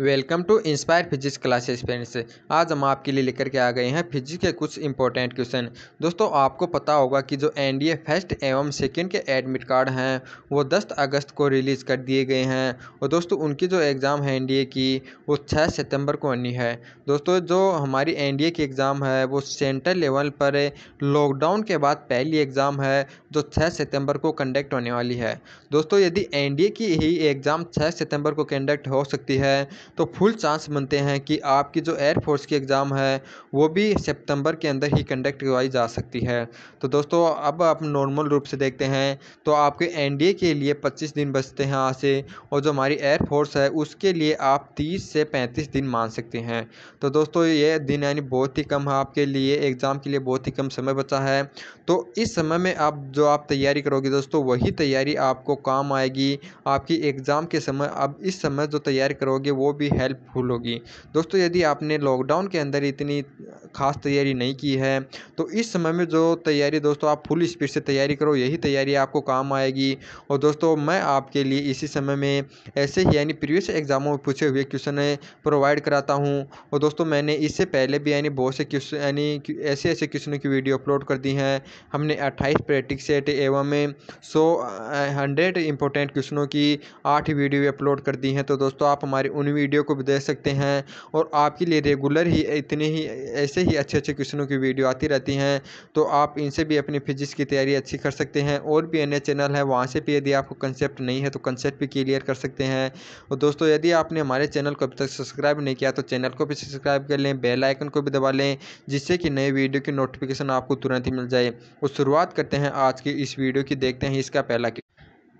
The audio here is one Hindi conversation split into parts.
welcome to Inspire Physics classes friends आज हम आपके लिए लेकर के आ गए हैं फिजिक्स के कुछ इंपॉर्टेंट क्वेश्चन दोस्तों आपको पता होगा कि जो एनडीए फर्स्ट एवं सेकंड के एडमिट कार्ड हैं वो 10 अगस्त को रिलीज़ कर दिए गए हैं और दोस्तों उनकी जो एग्ज़ाम है एनडीए की वो 6 सितंबर को होनी है दोस्तों जो हमारी एन की एग्ज़ाम है वो सेंट्रल लेवल पर लॉकडाउन के बाद पहली एग्ज़ाम है जो छः सितम्बर को कंडक्ट होने वाली है दोस्तों यदि एन की ही एग्ज़ाम छः सितम्बर को कंडक्ट हो सकती है तो फुल चांस बनते हैं कि आपकी जो एयरफोर्स की एग्ज़ाम है वो भी सितंबर के अंदर ही कंडक्ट करवाई जा सकती है तो दोस्तों अब आप नॉर्मल रूप से देखते हैं तो आपके एन के लिए पच्चीस दिन बचते हैं यहाँ से और जो हमारी एयरफोर्स है उसके लिए आप तीस से पैंतीस दिन मान सकते हैं तो दोस्तों ये दिन यानी बहुत ही कम है आपके लिए एग्ज़ाम के लिए बहुत ही कम समय बचा है तो इस समय में आप जो आप तैयारी करोगे दोस्तों वही तैयारी आपको काम आएगी आपकी एग्ज़ाम के समय अब इस समय जो तैयारी करोगे वो भी हेल्पफुल होगी दोस्तों यदि आपने लॉकडाउन के अंदर इतनी ख़ास तैयारी नहीं की है तो इस समय में जो तैयारी दोस्तों आप फुल स्पीड से तैयारी करो यही तैयारी आपको काम आएगी और दोस्तों मैं आपके लिए इसी समय में ऐसे ही यानी प्रीवियस एग्ज़ामों में पूछे हुए क्वेश्चन प्रोवाइड कराता हूँ और दोस्तों मैंने इससे पहले भी यानी बहुत से क्वेश्चन यानी ऐसे ऐसे क्वेश्चनों की वीडियो अपलोड कर दी हैं हमने अट्ठाईस प्रैक्टिक सेट एवं सौ हंड्रेड इंपॉर्टेंट क्वेश्चनों की आठ वीडियो अपलोड कर दी हैं तो दोस्तों आप हमारी उन वीडियो को भी देख सकते हैं और आपके लिए रेगुलर ही इतने ही ऐसे ही अच्छे अच्छे क्वेश्चनों की वीडियो आती रहती हैं तो आप इनसे भी अपनी फिजिक्स की तैयारी अच्छी कर सकते हैं और भी अन्य चैनल है वहाँ से भी यदि आपको कंसेप्ट नहीं है तो कंसेप्ट भी क्लियर कर सकते हैं और दोस्तों यदि आपने हमारे चैनल को अभी तक सब्सक्राइब नहीं किया तो चैनल को भी सब्सक्राइब कर लें बेल आइकन को भी दबा लें जिससे कि नए वीडियो की नोटिफिकेशन आपको तुरंत ही मिल जाए और तो शुरुआत करते हैं आज की इस वीडियो की देखते हैं इसका पहला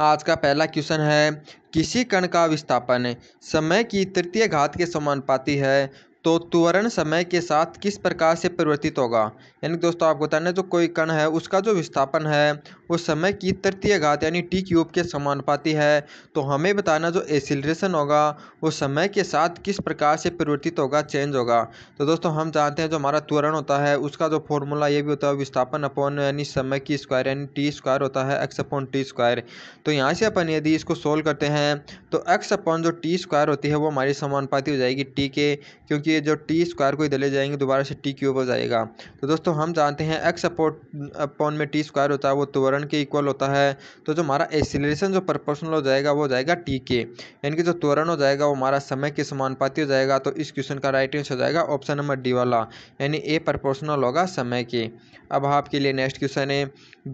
आज का पहला क्वेश्चन है किसी कण का विस्थापन समय की तृतीय घात के समानुपाती है तो त्वरण समय के साथ किस प्रकार से परिवर्तित होगा यानी दोस्तों आपको बताना जो कोई कण है उसका जो विस्थापन है वो समय की तृतीय घात यानी टी क्यूब के समानुपाती है तो हमें बताना जो एसिलेशन होगा वो समय के साथ किस प्रकार से परिवर्तित होगा चेंज होगा तो दोस्तों हम जानते हैं जो हमारा त्वरण होता है उसका जो फॉर्मूला ये भी होता है विस्थापन अपॉन यानी समय की स्क्वायर यानी टी स्क्वायर होता है एक्स अपॉन टी स्क्वायर तो यहाँ से अपन यदि इसको सोल्व करते हैं तो एक्स अपॉन जो टी स्क्वायर होती है वो हमारी समानुपाती हो जाएगी टी के क्योंकि जो टी स्क्वायर को दले जाएंगे दोबारा से टी क्यूब हो जाएगा तो दोस्तों हम जानते हैं एक्स अपॉन में टी स्क्वायर होता है वो त्वरण त्वरण के इक्वल होता है तो जो हमारा एसिलेशन जो प्रपोर्शनल हो जाएगा वो जाएगा टी के यानी कि जो त्वरण हो जाएगा वो हमारा समय के समानुपाती हो जाएगा तो इस क्वेश्चन का राइट आंसर हो जाएगा ऑप्शन नंबर डी वाला यानी ए प्रपोर्शनल होगा समय के अब आपके लिए नेक्स्ट क्वेश्चन है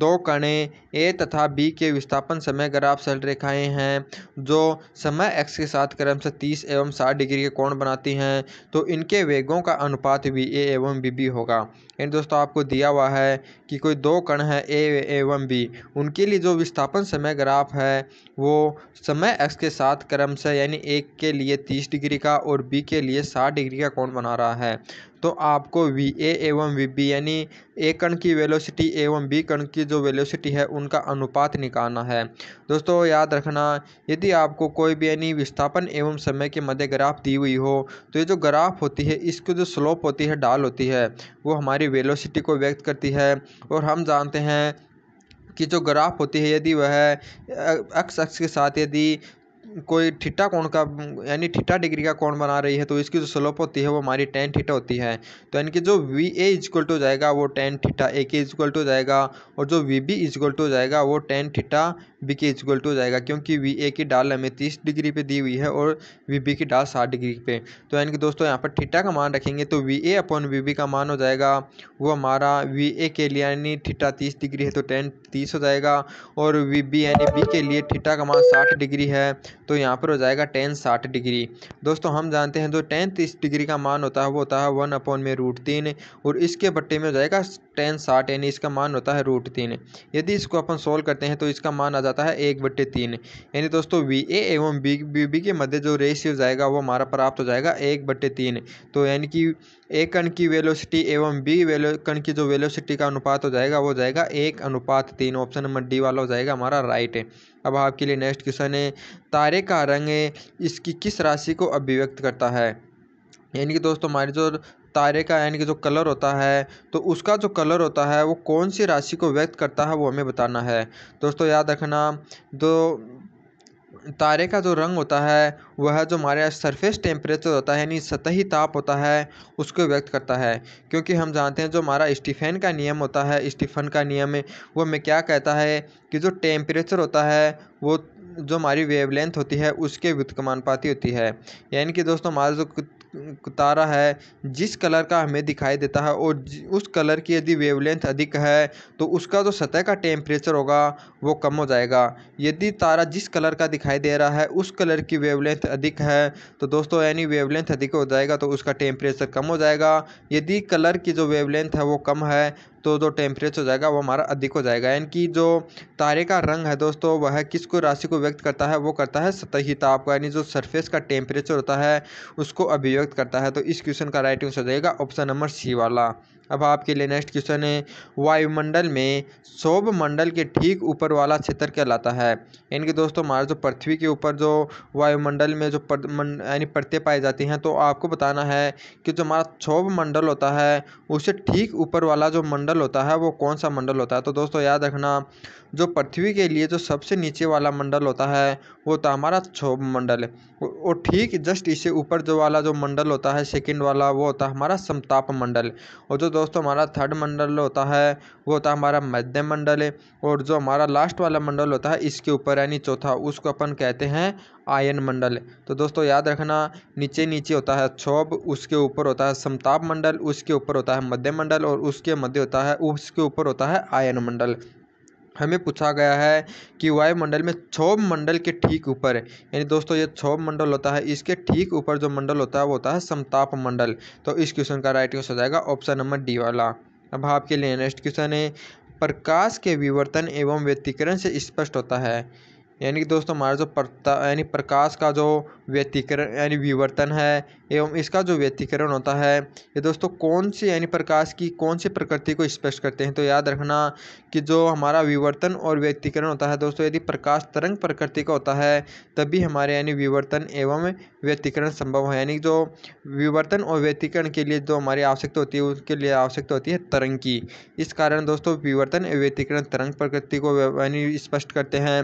दो कणे ए तथा बी के विस्थापन समय ग्राफ सल रेखाएँ हैं जो समय एक्स के साथ क्रम से तीस एवं साठ डिग्री के कोण बनाती हैं तो इनके वेगों का अनुपात भी ए एवं बी बी होगा यानी दोस्तों आपको दिया हुआ है कि कोई दो कण है ए एवं भी उनके लिए जो विस्थापन समय ग्राफ है वो समय एक्स के साथ क्रम से यानी एक के लिए तीस डिग्री का और बी के लिए साठ डिग्री का कोण बना रहा है तो आपको वी ए एवं वी बी यानी ए कण की वेलोसिटी एवं बी कण की जो वेलोसिटी है उनका अनुपात निकालना है दोस्तों याद रखना यदि आपको कोई भी यानी विस्थापन एवं समय के मध्य ग्राफ दी हुई हो तो ये जो ग्राफ होती है इसकी जो स्लोप होती है डाल होती है वो हमारी वेलोसिटी को व्यक्त करती है और हम जानते हैं की जो ग्राफ होती है यदि वह एक्स अक्स के साथ यदि कोई ठिटा कोण का यानी ठिटा डिग्री का कोण बना रही है तो इसकी जो स्लोप होती है वो हमारी टेन ठिटा होती है तो यानी कि जो वी ए इजक्वल टू जाएगा वो टेन ठिटा ए के इजक्वल टू जाएगा और जो वी बी इजक्वल टू जाएगा वो टेन ठिटा बी के इक्वल टू हो जाएगा क्योंकि वी ए की डाल हमें तीस डिग्री पे दी हुई है और वी बी की डाल साठ डिग्री पे तो यानी कि दोस्तों यहाँ पर ठीठा का मान रखेंगे तो V A upon V B का मान हो जाएगा वो हमारा वी ए के लिए यानी ठीठा तीस डिग्री है तो टेन तीस हो जाएगा और वी बी यानी बी के लिए ठीठा का मान साठ डिग्री है तो यहाँ पर हो जाएगा टेन साठ डिग्री दोस्तों हम जानते हैं जो टेन तीस डिग्री का मान होता है वो होता है वन अपॉन में रूट तीन और इसके बट्टे में हो जाएगा टेन साठ यानी इसका मान होता है रूट तीन यदि इसको अपन सोल्व करते हैं तो इसका मान आ जाता जाता है एक बट्टे तीन यानी दोस्तों वी ए एवं बी बी बी के मध्य जो रेशियो जाएगा वो हमारा प्राप्त हो जाएगा एक बट्टे तीन तो यानी कि ए कण की वेलोसिटी एवं बी वेलो कण की जो वेलोसिटी का अनुपात हो जाएगा वो जाएगा एक अनुपात तीन ऑप्शन नंबर डी वाला हो जाएगा हमारा राइट है अब आपके लिए नेक्स्ट क्वेश्चन है तारे का रंग इसकी किस राशि को अभिव्यक्त करता है यानी कि दोस्तों हमारी जो तारे का यानी कि जो कलर होता है तो उसका जो कलर होता है वो कौन सी राशि को व्यक्त करता है वो हमें बताना है दोस्तों याद रखना जो तारे का जो रंग होता है वह जो हमारे सरफेस टेम्परेचर होता है यानी सतही ताप होता है उसको व्यक्त करता है क्योंकि हम जानते हैं जो हमारा स्टीफेन का नियम होता है स्टीफन का नियम वो हमें क्या कहता है कि जो टेम्परेचर होता है वो जो हमारी वेवलेंथ होती है उसके व्युतकमानपाती होती है यानी कि दोस्तों हमारा जो तारा है जिस कलर का हमें दिखाई देता है और उस कलर की यदि वेवलेंथ अधिक है तो उसका जो सतह का टेम्परेचर होगा वो कम हो जाएगा यदि तारा जिस कलर का दिखाई दे रहा है उस कलर की वेवलेंथ अधिक है तो दोस्तों यानी वेवलेंथ अधिक हो जाएगा तो उसका टेम्परेचर कम हो जाएगा यदि कलर की जो वेवलेंथ है वो कम है तो जो टेम्परेचर हो जाएगा वो हमारा अधिक हो जाएगा यानी कि जो तारे का रंग है दोस्तों वह किसको राशि को व्यक्त करता है वो करता है सतही ताप का यानी जो सरफेस का टेम्परेचर होता है उसको अभिव्यक्त करता है तो इस क्वेश्चन का राइट आंसर हो जाएगा ऑप्शन नंबर सी वाला अब आपके लिए नेक्स्ट क्वेश्चन है वायुमंडल में शोभ मंडल के ठीक ऊपर वाला क्षेत्र कहलाता है यानी कि दोस्तों हमारे जो पृथ्वी के ऊपर जो वायुमंडल में जो यानी परतें पाई जाती हैं तो आपको बताना है कि जो हमारा शोभ मंडल होता है उससे ठीक ऊपर वाला जो मंडल होता है वो कौन सा मंडल होता है तो दोस्तों याद रखना जो पृथ्वी के लिए जो सबसे नीचे वाला मंडल होता है वो होता तो हमारा क्षोभ मंडल और ठीक जस्ट इससे ऊपर जो वाला जो मंडल होता है सेकंड वाला वो होता है हमारा समताप मंडल और जो दोस्तों हमारा थर्ड मंडल होता है वो होता है हमारा मध्य मंडल और जो हमारा लास्ट वाला मंडल होता है इसके ऊपर यानी चौथा उसको अपन कहते हैं आयन मंडल तो दोस्तों याद रखना नीचे नीचे होता है क्षोभ उसके ऊपर होता है समताप मंडल उसके ऊपर होता है मध्य मंडल और उसके मध्य होता है उसके ऊपर होता है आयन मंडल हमें पूछा गया है कि वायुमंडल में क्षोभ मंडल के ठीक ऊपर यानी दोस्तों ये क्षोभ मंडल होता है इसके ठीक ऊपर जो मंडल होता है वो होता है समताप मंडल तो इस क्वेश्चन का राइट आंसर हो जाएगा ऑप्शन नंबर डी वाला अब आपके लिए नेक्स्ट क्वेश्चन है प्रकाश के विवर्तन एवं व्यतिकरण से स्पष्ट होता है यानी कि दोस्तों हमारा जो यानी प्रकाश का जो व्यतिकरण यानी विवर्तन है एवं इसका जो व्यतिकरण होता है ये दोस्तों कौन से यानी प्रकाश की कौन सी प्रकृति को स्पष्ट करते हैं तो याद रखना कि जो हमारा विवर्तन और व्यतिकरण होता है दोस्तों यदि प्रकाश तरंग प्रकृति का होता है तभी हमारे यानी विवर्तन एवं व्यतिकरण संभव है यानी जो विवर्तन और व्यतिकरण के लिए जो हमारी आवश्यकता होती है उसके लिए आवश्यकता होती है तरंग की इस कारण दोस्तों विवर्तन एवं व्यतिकरण तरंग प्रकृति को यानी स्पष्ट करते हैं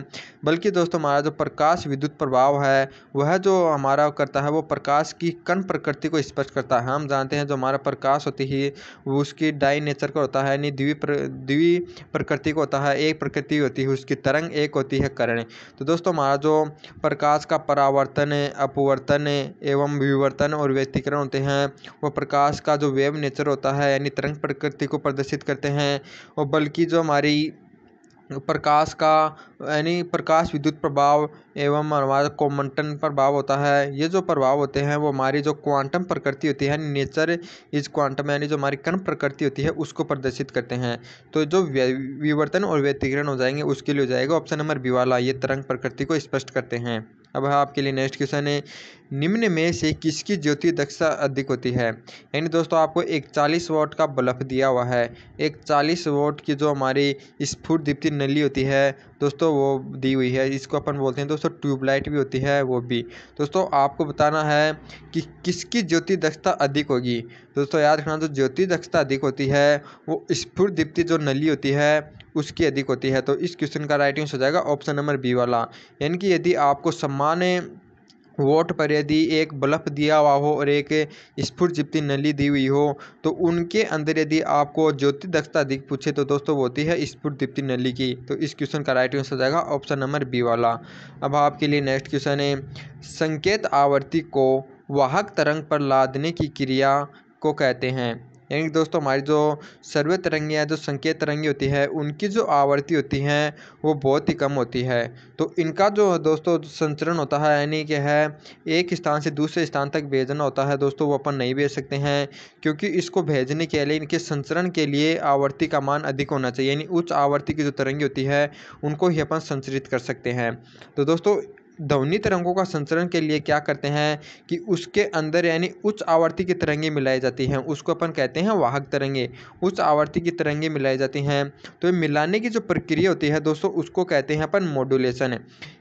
बल्कि दोस्तों हमारा जो प्रकाश विद्युत प्रभाव है वह जो हमारा करता है वो प्रकाश की कण प्रकृति को स्पष्ट करता है हम जानते हैं जो हमारा प्रकाश होती है उसकी डाई नेचर का होता है यानी द्वि द्वि प्रकृति को होता है एक प्रकृति होती है उसकी तरंग एक होती है करण तो दोस्तों हमारा जो प्रकाश का परावर्तन अपवर्तन परिवर्तन एवं विवर्तन और व्यतिकरण होते हैं वो प्रकाश का जो वेव नेचर होता है यानी तरंग प्रकृति को प्रदर्शित करते हैं और बल्कि जो हमारी प्रकाश का यानी प्रकाश विद्युत प्रभाव एवं हमारा कोमंटन प्रभाव होता है ये जो प्रभाव होते हैं वो हमारी जो क्वांटम प्रकृति होती है नेचर इज क्वांटम यानी जो हमारी कर्म प्रकृति होती है उसको प्रदर्शित करते हैं तो जो विवर्तन और व्यतिकरण हो जाएंगे उसके लिए हो जाएगा ऑप्शन नंबर बी वाला ये तरंग प्रकृति को स्पष्ट करते हैं अब आपके लिए नेक्स्ट क्वेश्चन है निम्न में से किसकी ज्योति दक्षता अधिक होती है यानी दोस्तों आपको एक चालीस वोट का बल्ब दिया हुआ है एक चालीस वोट की जो हमारी स्फुट दीप्ति नली होती है दोस्तों वो दी हुई है इसको अपन बोलते हैं दोस्तों ट्यूबलाइट भी होती है वो भी दोस्तों आपको बताना है कि किसकी ज्योति दक्षता अधिक होगी दोस्तों याद रखना जो ज्योति दक्षता अधिक होती है वो स्फुट दीप्ति जो नली होती है उसकी अधिक होती है तो इस क्वेश्चन का राइट आंसर हो जाएगा ऑप्शन नंबर बी वाला यानी कि यदि आपको सम्मान वोट पर यदि एक बल्फ दिया हुआ हो और एक स्फुट जिप्ती नली दी हुई हो तो उनके अंदर यदि आपको ज्योति दक्षता अधिक पूछे तो दोस्तों वो होती है स्फुट दीप्ति नली की तो इस क्वेश्चन का राइट आंसर हो जाएगा ऑप्शन नंबर बी वाला अब आपके लिए नेक्स्ट क्वेश्चन है संकेत आवर्ती को वाहक तरंग पर लादने की क्रिया को कहते हैं यानी दोस्तों हमारी जो सर्वे तरंगियाँ जो संकेत तरंगी होती है उनकी जो आवृत्ति होती है वो बहुत ही कम होती है तो इनका जो दोस्तों संचरण होता है यानी कि है एक स्थान से दूसरे स्थान तक भेजना होता है दोस्तों वो अपन नहीं भेज सकते हैं क्योंकि इसको भेजने के लिए इनके संचरण के लिए आवृत्ति का मान अधिक होना चाहिए यानी उच्च आवृत्ति की जो तरंगी होती है उनको ही अपन संचरित कर सकते हैं तो दोस्तों ध्वनि तरंगों का संचरण के लिए क्या करते हैं कि उसके अंदर यानी उच्च आवर्ती की तरंगे मिलाई जाती हैं उसको अपन कहते हैं वाहक तरंगे उच्च आवर्ती की तरंगे मिलाई जाती हैं तो मिलाने की जो प्रक्रिया होती है दोस्तों उसको कहते हैं अपन मॉड्यूलेशन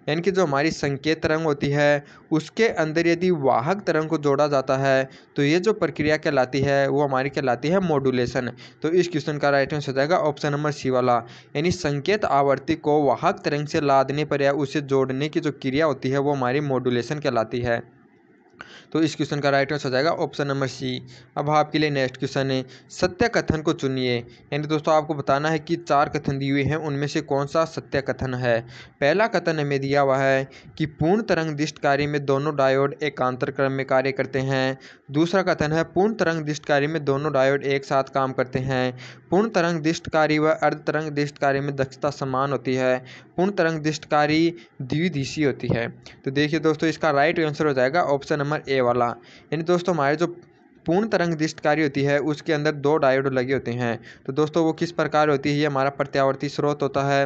यानी कि जो हमारी संकेत तरंग होती है उसके अंदर यदि वाहक तरंग को जोड़ा जाता है तो ये जो प्रक्रिया कहलाती है वो हमारी कहलाती है मॉड्यूलेशन तो इस क्वेश्चन का राइट आंसर हो जाएगा ऑप्शन नंबर सी वाला यानी संकेत आवर्ती को वाहक तरंग से लादने पर या उसे जोड़ने की जो क्रिया प्रक्रिया होती है वो हमारी मॉड्यूलेशन कहलाती है तो इस क्वेश्चन का राइट आंसर हो जाएगा ऑप्शन नंबर सी अब आपके लिए नेक्स्ट क्वेश्चन है सत्य कथन को चुनिए यानी दोस्तों आपको बताना है कि चार कथन दिए हुए हैं उनमें से कौन सा सत्य कथन है पहला कथन हमें दिया हुआ है कि पूर्ण तरंग दिष्ट कार्य में दोनों डायोड एकांतर क्रम में कार्य करते हैं दूसरा कथन है पूर्ण तरंग दिष्ट कार्य में दोनों डायोड एक साथ काम करते हैं पूर्ण तरंग दिष्ट कार्य व अर्ध तरंग दिष्ट कार्य में दक्षता समान होती है पूर्ण तरंग दिष्ट कार्य द्विदिशी होती है तो देखिए दोस्तों इसका राइट आंसर हो जाएगा ऑप्शन नंबर ए वाला यानी दोस्तों हमारे जो पूर्ण तरंग दृष्टकारी होती है उसके अंदर दो डायोड लगे होते हैं तो दोस्तों वो किस प्रकार होती है ये हमारा प्रत्यावर्ती स्रोत होता है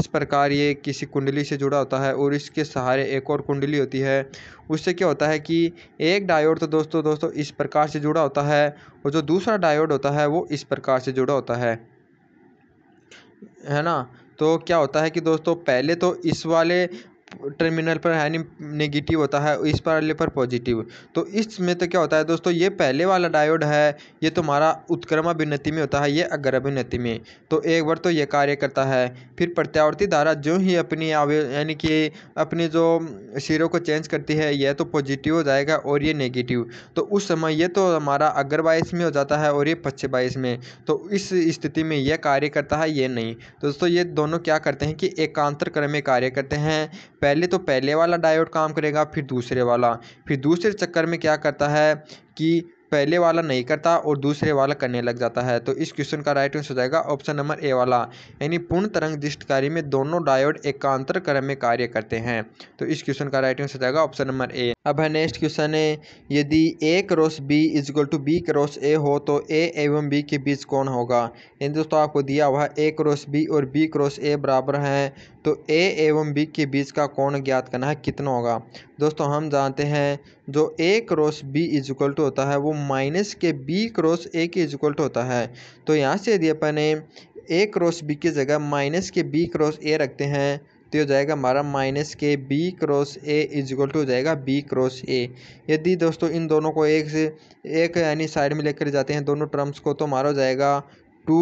इस प्रकार ये किसी कुंडली से जुड़ा होता है और इसके सहारे एक और कुंडली होती है उससे क्या होता है कि एक डायोड तो दोस्तों दोस्तों इस प्रकार से जुड़ा होता है और जो दूसरा डायोड होता है वो इस प्रकार से जुड़ा होता है है ना तो क्या होता है कि दोस्तों पहले तो इस वाले टर्मिनल पर यानी नेगेटिव होता है इस वाले पर पॉजिटिव तो इसमें तो क्या होता है दोस्तों ये पहले वाला डायोड है ये तुम्हारा उत्क्रमाभिनति में होता है ये अग्रभिन्नति में तो एक बार तो ये कार्य करता है फिर प्रत्यावर्ती धारा जो ही अपनी यानी कि अपने जो सिरों को चेंज करती है यह तो पॉजिटिव हो जाएगा और ये नेगेटिव तो उस समय यह तो हमारा अग्र बाईस में हो जाता है और ये पश्चिम बाईस में तो इस स्थिति में यह कार्य करता है ये नहीं दोस्तों ये दोनों क्या करते हैं कि एकांतर क्रम में कार्य करते हैं पहले तो पहले वाला डायोड काम करेगा फिर दूसरे वाला फिर दूसरे चक्कर में क्या करता है कि पहले वाला नहीं करता और दूसरे वाला करने लग जाता है तो इस क्वेश्चन का राइट आंसर हो जाएगा ऑप्शन नंबर ए वाला यानी पूर्ण तरंग दृष्टकारी में दोनों डायोड एकांतर क्रम में कार्य करते हैं तो इस क्वेश्चन का राइट आंसर हो जाएगा ऑप्शन नंबर ए अब है नेक्स्ट क्वेश्चन है यदि A cross B is equal to B cross A हो तो ए एवं बी के बीच कौन होगा यानी दोस्तों आपको दिया हुआ है ए क्रॉस बी और बी क्रॉस ए बराबर है तो ए एवं बी के बीच का कौन ज्ञात करना है कितना होगा दोस्तों हम जानते हैं जो A cross B is equal to होता है वो माइनस के बी क्रॉस ए के इज इक्वल टू होता है तो यहाँ से यदि अपने ए क्रॉस बी की जगह माइनस के बी क्रॉस ए रखते हैं तो हो जाएगा हमारा माइनस के B cross A is equal to हो जाएगा बी क्रॉस ए यदि दोस्तों इन दोनों को एक से एक यानी साइड में लेकर जाते हैं दोनों टर्म्स को तो हमारा हो जाएगा two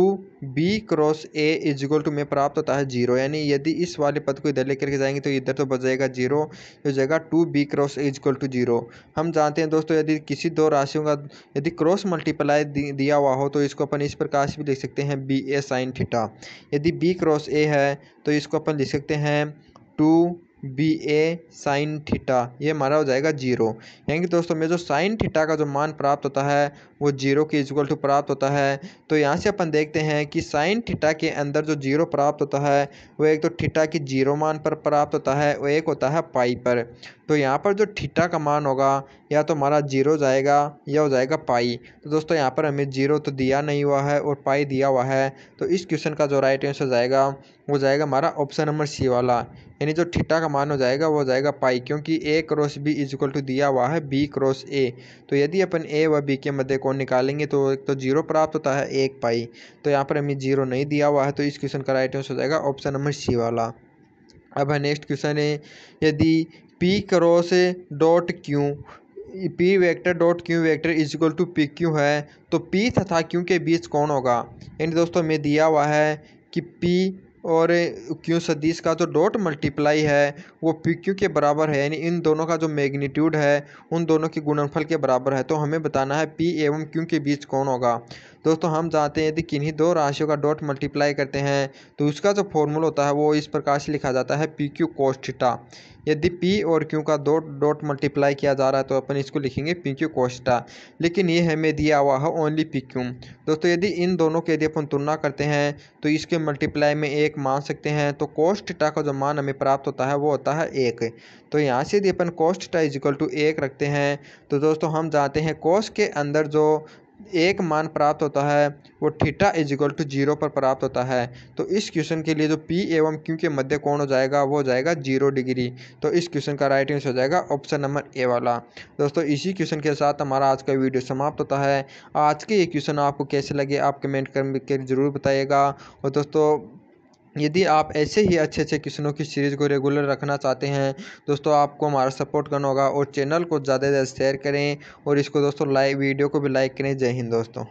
B cross A is equal to में प्राप्त होता है जीरो यानी यदि इस वाले पद को इधर लेकर के जाएंगे तो इधर तो बच जाएगा जीरो हो जाएगा two B cross A is equal to zero हम जानते हैं दोस्तों यदि किसी दो राशियों का यदि क्रॉस मल्टीप्लाई दिया हुआ हो तो इसको अपन इस प्रकार से भी लिख सकते हैं बी ए साइन थीटा यदि बी क्रॉस ए है तो इसको अपन लिख सकते हैं two B A sine theta ये हमारा हो जाएगा जीरो यानी कि दोस्तों में जो साइन थीटा का जो मान प्राप्त होता है वो जीरो के इजक्ल टू प्राप्त होता है तो यहाँ से अपन देखते हैं कि साइन थीटा के अंदर जो जीरो प्राप्त होता है वो एक तो थीटा की जीरो मान पर प्राप्त होता है वो एक होता है पाई पर तो यहाँ पर जो थीटा का मान होगा या तो हमारा जीरो जाएगा या हो जाएगा पाई तो दोस्तों यहाँ पर हमें जीरो तो दिया नहीं हुआ है और पाई दिया हुआ है तो इस क्वेश्चन का जो राइट आंसर जाएगा वो जाएगा हमारा ऑप्शन नंबर सी वाला यानी जो ठिटा का मान हो जाएगा वो जाएगा पाई क्योंकि A cross B is equal to दिया हुआ है बी क्रॉस ए तो यदि अपन ए व बी के मध्य कोण निकालेंगे तो एक तो जीरो प्राप्त होता है एक पाई तो यहाँ पर हमें जीरो नहीं दिया हुआ है तो इस क्वेश्चन का राइट आंसर हो जाएगा ऑप्शन नंबर सी वाला अब है नेक्स्ट क्वेश्चन है यदि P cross dot Q P vector dot Q vector is equal to P Q है तो P तथा Q के बीच कौन होगा यानी दोस्तों में दिया हुआ है कि P और Q सदीश का जो डॉट मल्टीप्लाई है वो पी क्यू के बराबर है यानी इन दोनों का जो मैग्नीट्यूड है उन दोनों के गुणनफल के बराबर है तो हमें बताना है P एवं Q के बीच कौन होगा दोस्तों हम जानते हैं यदि किन्हीं दो राशियों का डॉट मल्टीप्लाई करते हैं तो उसका जो फॉर्मूला होता है वो इस प्रकार से लिखा जाता है पी क्यू कोष्ठिटा यदि P और Q का दो डॉट मल्टीप्लाई किया जा रहा है तो अपन इसको लिखेंगे पी क्यू कोष्टा लेकिन ये हमें दिया हुआ है ओनली पी क्यू दोस्तों यदि इन दोनों के यदि अपन तुलना करते हैं तो इसके मल्टीप्लाई में एक मान सकते हैं तो कोष्टा का जो मान हमें प्राप्त होता है वो होता है एक तो यहाँ से यदि अपन कोष्टा इजिकल टू एक रखते हैं तो दोस्तों हम जानते हैं कोष के अंदर जो एक मान प्राप्त होता है वो theta is equal to zero पर प्राप्त होता है तो इस क्वेश्चन के लिए जो पी एवं क्यू के मध्य कोण हो जाएगा वो हो जाएगा जीरो डिग्री तो इस क्वेश्चन का राइट आंसर हो जाएगा ऑप्शन नंबर ए वाला दोस्तों इसी क्वेश्चन के साथ हमारा आज का वीडियो समाप्त होता है आज के ये क्वेश्चन आपको कैसे लगे आप कमेंट कर जरूर बताइएगा और दोस्तों यदि आप ऐसे ही अच्छे अच्छे क्वेश्चनों की सीरीज़ को रेगुलर रखना चाहते हैं दोस्तों आपको हमारा सपोर्ट करना होगा और चैनल को ज़्यादा से ज़्यादा शेयर करें और इसको दोस्तों लाइक वीडियो को भी लाइक करें जय हिंद दोस्तों